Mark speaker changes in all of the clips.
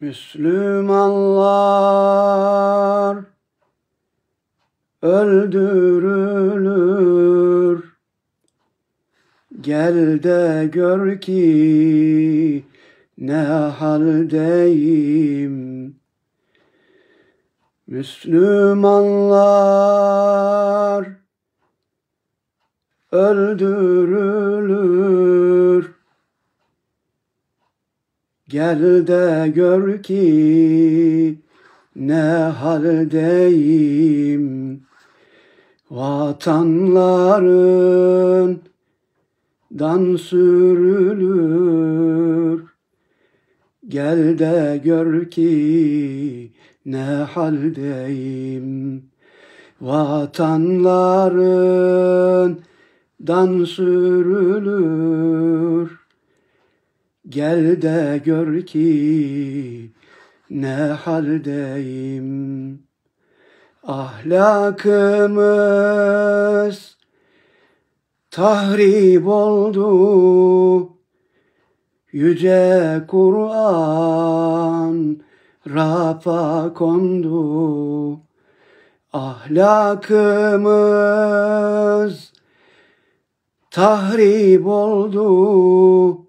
Speaker 1: Müslümanlar öldürülür. Gel de gör ki ne haldeyim. Müslümanlar öldürülür. Gel de gör ki ne haldeyim Vatanların dan sürülür Gel de gör ki ne haldeyim Vatanların dan sürülür Gel de gör ki ne haldeyim. Ahlakımız tahrip oldu. Yüce Kur'an rafa kondu. Ahlakımız tahrip oldu.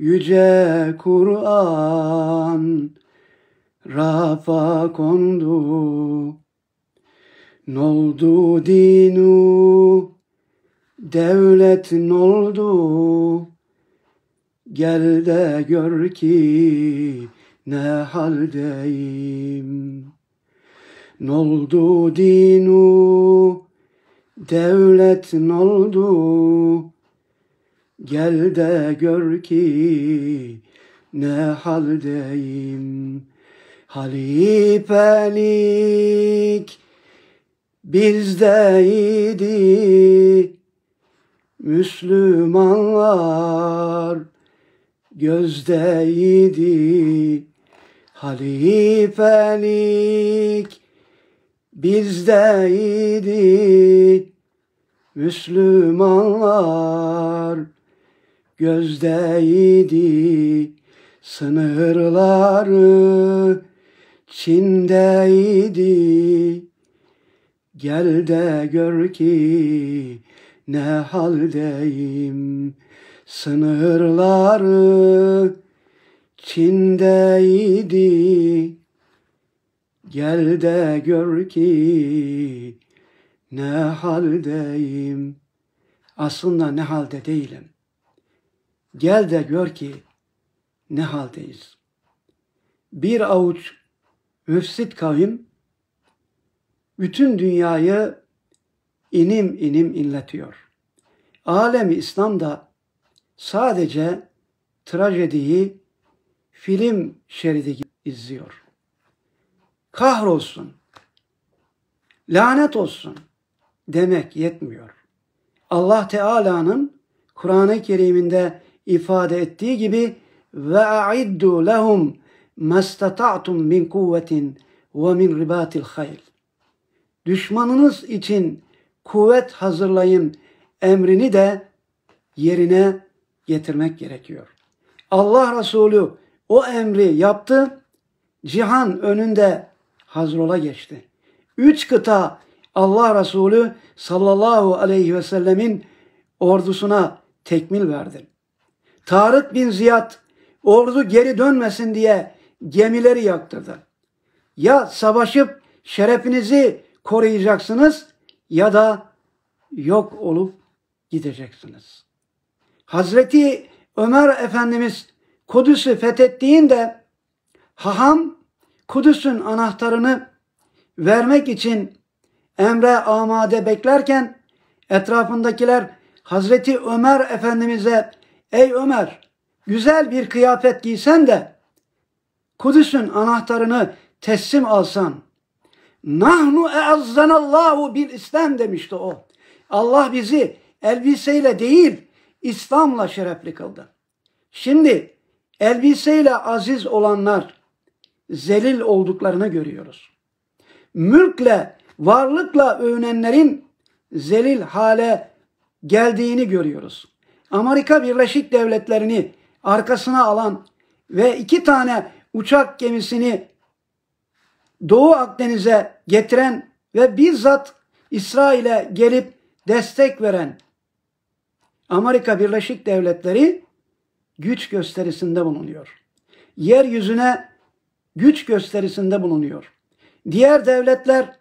Speaker 1: Yüce Kur'an rafa kondu. Noldu dinu, devlet noldu. Gel de gör ki ne haldeyim. Noldu dinu, devlet noldu. Gel de gör ki ne haldeyim Halifelik bizdeydi Müslümanlar gözdeydi Halifelik bizdeydi Müslümanlar gözdeydi sınırları Çin'deydi Gel de gör ki ne haldeyim Sınırları Çin'deydi Gel de gör ki ne haldeyim Aslında ne halde değilim Gel de gör ki ne haldeyiz. Bir avuç müfsit kavim bütün dünyayı inim inim inletiyor. Alemi İslam da sadece trajediyi film şeridi gibi izliyor. Kahrolsun, lanet olsun demek yetmiyor. Allah Teala'nın Kur'an-ı Kerim'inde ifade ettiği gibi ve a'iddu lehum mastata'tum min kuvvetin ve min ribatil hayl. Düşmanınız için kuvvet hazırlayın emrini de yerine getirmek gerekiyor. Allah Resulü o emri yaptı. Cihan önünde Hazrol'a geçti. Üç kıta Allah Resulü sallallahu aleyhi ve sellemin ordusuna tekmil verdi. Tarık bin Ziyad ordu geri dönmesin diye gemileri yaktırdı. Ya savaşıp şerefinizi koruyacaksınız ya da yok olup gideceksiniz. Hazreti Ömer Efendimiz Kudüs'ü fethettiğinde haham Kudüs'ün anahtarını vermek için emre amade beklerken etrafındakiler Hazreti Ömer Efendimiz'e Ey Ömer güzel bir kıyafet giysen de Kudüs'ün anahtarını teslim alsan. Nahnu eazzanallahu bil İslam demişti o. Allah bizi elbiseyle değil İslam'la şerefli kıldı. Şimdi elbiseyle aziz olanlar zelil olduklarını görüyoruz. Mülkle, varlıkla övünenlerin zelil hale geldiğini görüyoruz. Amerika Birleşik Devletleri'ni arkasına alan ve iki tane uçak gemisini Doğu Akdeniz'e getiren ve bizzat İsrail'e gelip destek veren Amerika Birleşik Devletleri güç gösterisinde bulunuyor. Yeryüzüne güç gösterisinde bulunuyor. Diğer devletler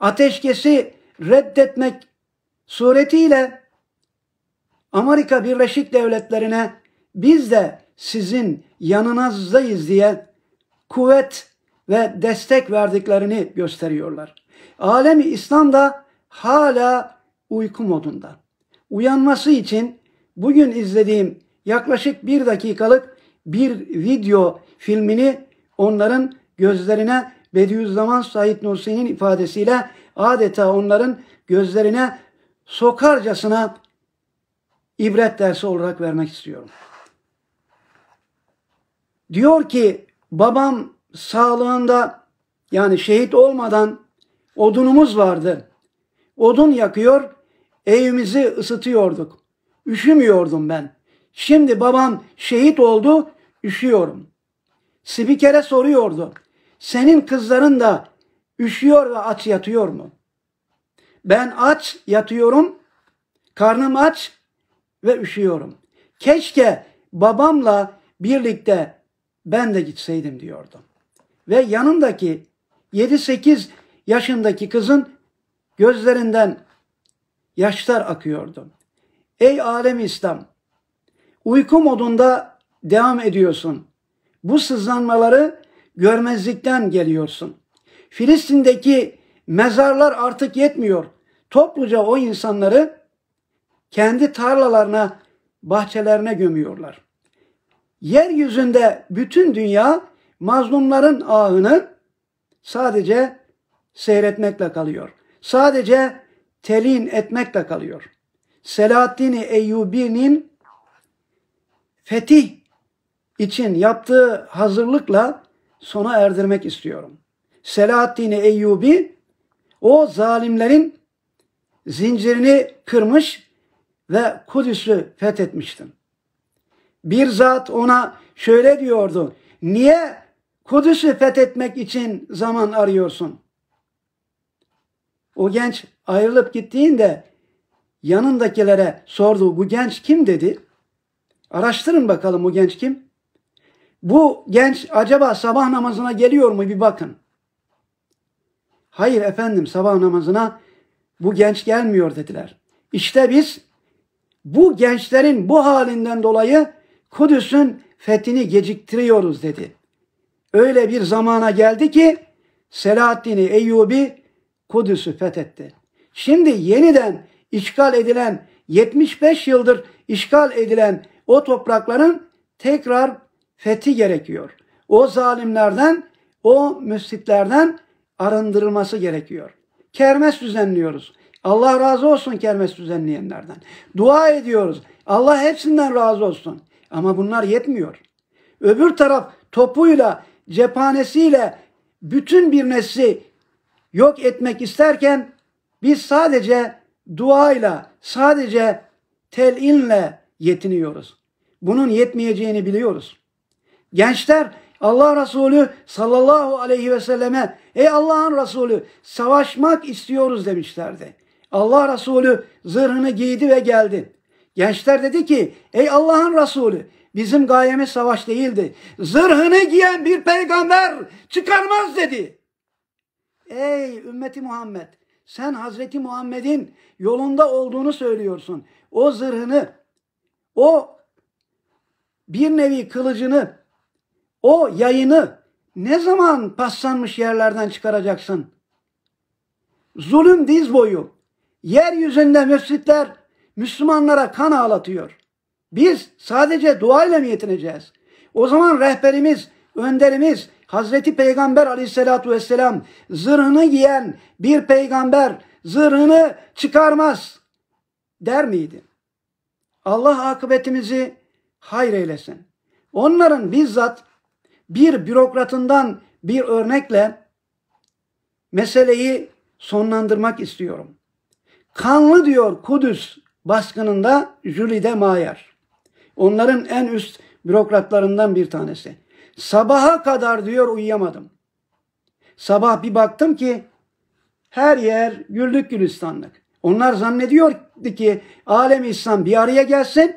Speaker 1: ateşkesi reddetmek suretiyle Amerika Birleşik Devletleri'ne biz de sizin yanınızdayız diye kuvvet ve destek verdiklerini gösteriyorlar. Alemi İslam da hala uyku modunda. Uyanması için bugün izlediğim yaklaşık bir dakikalık bir video filmini onların gözlerine Bediüzzaman Said Nursi'nin ifadesiyle adeta onların gözlerine sokarcasına ibret dersi olarak vermek istiyorum. Diyor ki babam sağlığında yani şehit olmadan odunumuz vardı. Odun yakıyor, evimizi ısıtıyorduk. Üşümüyordum ben. Şimdi babam şehit oldu, üşüyorum. Spikere soruyordu. Senin kızların da üşüyor ve aç yatıyor mu? Ben aç yatıyorum, karnım aç ve üşüyorum. Keşke babamla birlikte ben de gitseydim diyordum. Ve yanındaki 7-8 yaşındaki kızın gözlerinden yaşlar akıyordu. Ey alem İslam! Uyku modunda devam ediyorsun. Bu sızlanmaları görmezlikten geliyorsun. Filistin'deki mezarlar artık yetmiyor. Topluca o insanları kendi tarlalarına, bahçelerine gömüyorlar. Yeryüzünde bütün dünya mazlumların ahını sadece seyretmekle kalıyor. Sadece telin etmekle kalıyor. Selahaddin Eyyubi'nin fetih için yaptığı hazırlıkla sona erdirmek istiyorum. Selahaddin Eyyubi o zalimlerin zincirini kırmış ve Kudüs'ü fethetmiştim. Bir zat ona şöyle diyordu. Niye Kudüs'ü fethetmek için zaman arıyorsun? O genç ayrılıp gittiğinde yanındakilere sordu. Bu genç kim dedi? Araştırın bakalım bu genç kim? Bu genç acaba sabah namazına geliyor mu bir bakın. Hayır efendim sabah namazına bu genç gelmiyor dediler. İşte biz bu gençlerin bu halinden dolayı Kudüs'ün fethini geciktiriyoruz dedi. Öyle bir zamana geldi ki selahaddin Eyyubi Kudüs'ü fethetti. Şimdi yeniden işgal edilen 75 yıldır işgal edilen o toprakların tekrar fethi gerekiyor. O zalimlerden, o müsitlerden arındırılması gerekiyor. Kermes düzenliyoruz. Allah razı olsun kermes düzenleyenlerden. Dua ediyoruz. Allah hepsinden razı olsun. Ama bunlar yetmiyor. Öbür taraf topuyla, cephanesiyle bütün bir nesli yok etmek isterken biz sadece duayla, sadece telinle yetiniyoruz. Bunun yetmeyeceğini biliyoruz. Gençler Allah Resulü sallallahu aleyhi ve selleme ey Allah'ın Resulü savaşmak istiyoruz demişlerdi. Allah Resulü zırhını giydi ve geldi. Gençler dedi ki ey Allah'ın Resulü bizim gayemiz savaş değildi. Zırhını giyen bir peygamber çıkarmaz dedi. Ey ümmeti Muhammed sen Hazreti Muhammed'in yolunda olduğunu söylüyorsun. O zırhını, o bir nevi kılıcını, o yayını ne zaman paslanmış yerlerden çıkaracaksın? Zulüm diz boyu, Yeryüzünde müfsitler Müslümanlara kan ağlatıyor. Biz sadece duayla mı yetineceğiz? O zaman rehberimiz, önderimiz Hazreti Peygamber aleyhissalatu vesselam zırhını giyen bir peygamber zırhını çıkarmaz der miydi? Allah akıbetimizi hayır eylesin. Onların bizzat bir bürokratından bir örnekle meseleyi sonlandırmak istiyorum. Kanlı diyor Kudüs baskınında Jülide Mayer. Onların en üst bürokratlarından bir tanesi. Sabaha kadar diyor uyuyamadım. Sabah bir baktım ki her yer güllük gülistanlık. Onlar zannediyordu ki alem İslam bir araya gelsin,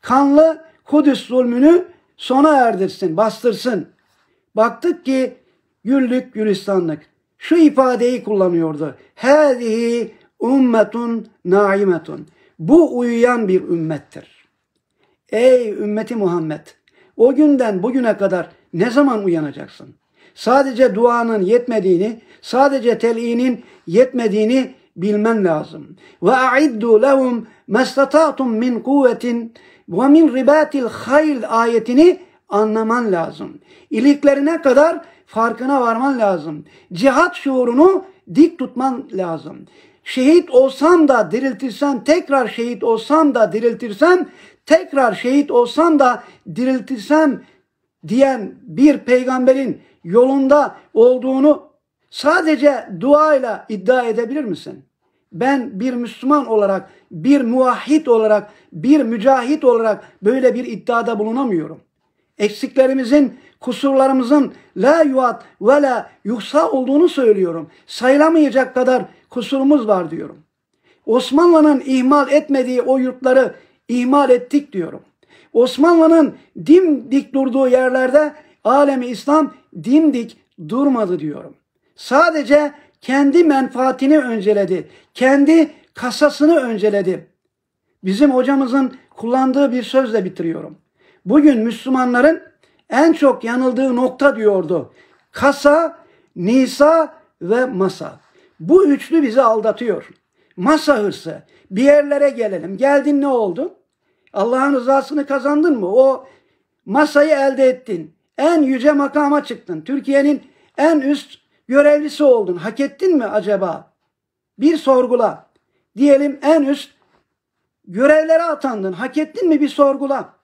Speaker 1: kanlı Kudüs zulmünü sona erdirsin, bastırsın. Baktık ki güllük gülistanlık. Şu ifadeyi kullanıyordu. Hâzihi ummetun naimetun. Bu uyuyan bir ümmettir. Ey ümmeti Muhammed! O günden bugüne kadar ne zaman uyanacaksın? Sadece duanın yetmediğini, sadece telinin yetmediğini bilmen lazım. Ve a'iddu lehum mastatatum min kuvvetin ve min ribatil hayl ayetini anlaman lazım. İliklerine kadar farkına varman lazım. Cihat şuurunu dik tutman lazım şehit olsam da diriltirsen, tekrar şehit olsam da diriltirsem, tekrar şehit olsam da diriltirsem diyen bir peygamberin yolunda olduğunu sadece duayla iddia edebilir misin? Ben bir Müslüman olarak, bir muvahhid olarak, bir mücahit olarak böyle bir iddiada bulunamıyorum. Eksiklerimizin, kusurlarımızın la yuat ve la yuhsa olduğunu söylüyorum. Sayılamayacak kadar kusurumuz var diyorum. Osmanlı'nın ihmal etmediği o yurtları ihmal ettik diyorum. Osmanlı'nın dimdik durduğu yerlerde alemi İslam dimdik durmadı diyorum. Sadece kendi menfaatini önceledi. Kendi kasasını önceledi. Bizim hocamızın kullandığı bir sözle bitiriyorum. Bugün Müslümanların en çok yanıldığı nokta diyordu. Kasa, Nisa ve masa. Bu üçlü bizi aldatıyor. Masa hırsı. Bir yerlere gelelim. Geldin ne oldu? Allah'ın rızasını kazandın mı? O masayı elde ettin. En yüce makama çıktın. Türkiye'nin en üst görevlisi oldun. Hak ettin mi acaba? Bir sorgula. Diyelim en üst görevlere atandın. Hak ettin mi bir sorgula.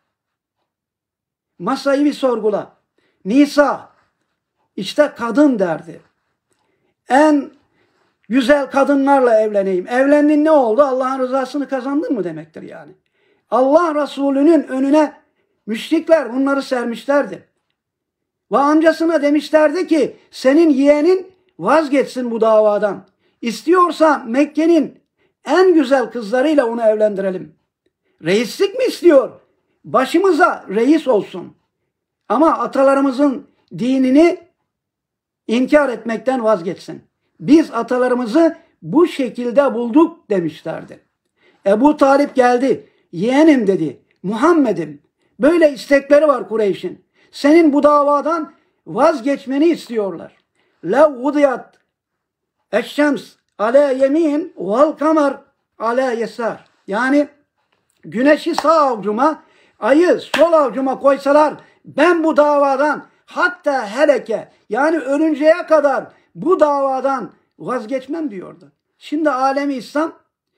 Speaker 1: Masayı bir sorgula. Nisa işte kadın derdi. En Güzel kadınlarla evleneyim. Evlendin ne oldu? Allah'ın rızasını kazandın mı demektir yani. Allah Resulü'nün önüne müşrikler bunları sermişlerdi. Ve amcasına demişlerdi ki senin yeğenin vazgeçsin bu davadan. İstiyorsa Mekke'nin en güzel kızlarıyla onu evlendirelim. Reislik mi istiyor? Başımıza reis olsun. Ama atalarımızın dinini inkar etmekten vazgeçsin. Biz atalarımızı bu şekilde bulduk demişlerdi. Ebu Talip geldi. Yeğenim dedi. Muhammed'im. Böyle istekleri var Kureyş'in. Senin bu davadan vazgeçmeni istiyorlar. La udiyat eşşems ale yemin vel kamer ale yesar. Yani güneşi sağ avcuma, ayı sol avcuma koysalar ben bu davadan hatta heleke yani ölünceye kadar bu davadan vazgeçmem diyordu. Şimdi alemi İslam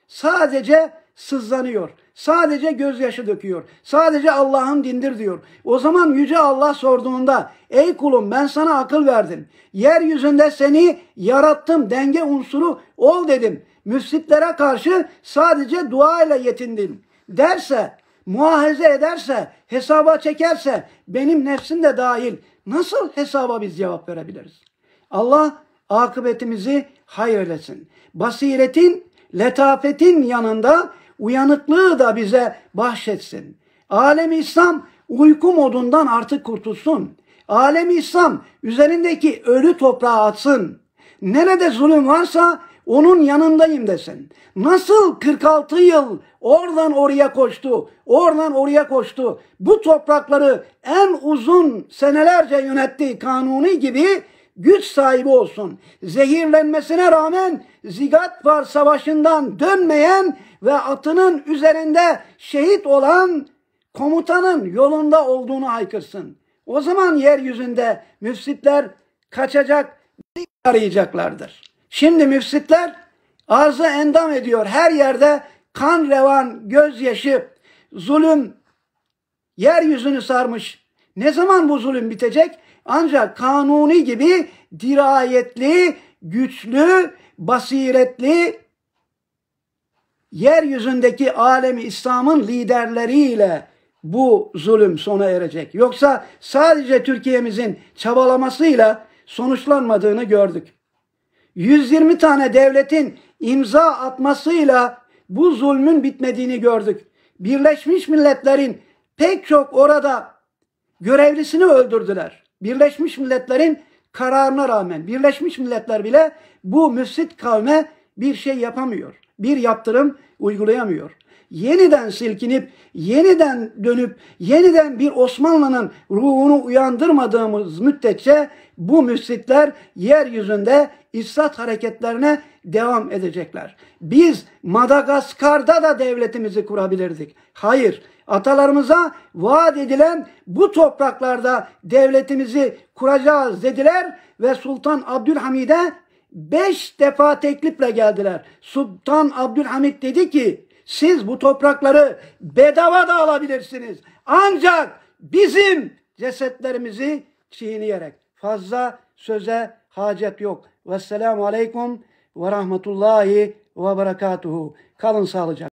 Speaker 1: sadece sızlanıyor. Sadece gözyaşı döküyor. Sadece Allah'ın dindir diyor. O zaman Yüce Allah sorduğunda ey kulum ben sana akıl verdim. Yeryüzünde seni yarattım. Denge unsuru ol dedim. Müslitlere karşı sadece dua ile yetindim. Derse, muahize ederse, hesaba çekerse benim nefsim de dahil nasıl hesaba biz cevap verebiliriz? Allah akıbetimizi hayır eylesin. Basiretin, letafetin yanında uyanıklığı da bize bahşetsin. Alem İslam uyku modundan artık kurtulsun. Alem İslam üzerindeki ölü toprağı atsın. Nerede zulüm varsa onun yanındayım desin. Nasıl 46 yıl oradan oraya koştu, oradan oraya koştu. Bu toprakları en uzun senelerce yönettiği kanuni gibi güç sahibi olsun. Zehirlenmesine rağmen zigat var Savaşı'ndan dönmeyen ve atının üzerinde şehit olan komutanın yolunda olduğunu haykırsın. O zaman yeryüzünde müfsitler kaçacak, arayacaklardır. Şimdi müfsitler arzı endam ediyor. Her yerde kan revan, gözyaşı, zulüm yeryüzünü sarmış. Ne zaman bu zulüm bitecek? Ancak kanuni gibi dirayetli, güçlü, basiretli yeryüzündeki alemi İslam'ın liderleriyle bu zulüm sona erecek. Yoksa sadece Türkiye'mizin çabalamasıyla sonuçlanmadığını gördük. 120 tane devletin imza atmasıyla bu zulmün bitmediğini gördük. Birleşmiş Milletler'in pek çok orada görevlisini öldürdüler. Birleşmiş Milletler'in kararına rağmen Birleşmiş Milletler bile bu müfsit kavme bir şey yapamıyor. Bir yaptırım uygulayamıyor. Yeniden silkinip, yeniden dönüp, yeniden bir Osmanlı'nın ruhunu uyandırmadığımız müddetçe bu müfsitler yeryüzünde ifsat hareketlerine devam edecekler. Biz Madagaskar'da da devletimizi kurabilirdik. Hayır, atalarımıza vaat edilen bu topraklarda devletimizi kuracağız dediler ve Sultan Abdülhamid'e beş defa teklifle geldiler. Sultan Abdülhamid dedi ki siz bu toprakları bedava da alabilirsiniz. Ancak bizim cesetlerimizi çiğneyerek fazla söze hacet yok. Vesselamu Aleyküm ve Rahmetullahi ve Berekatuhu. Kalın sağlıcakla.